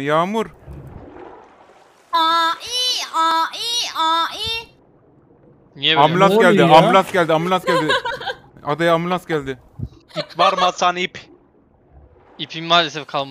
Yağmur. Aa iyi, aa iyi, aa iyi. Niye böyle? Ambulans Ne geldi, oluyor ambulans geldi, ambulans geldi. Adaya ambulans geldi. İp var mı Hasan ip? İpim maalesef kalmadı.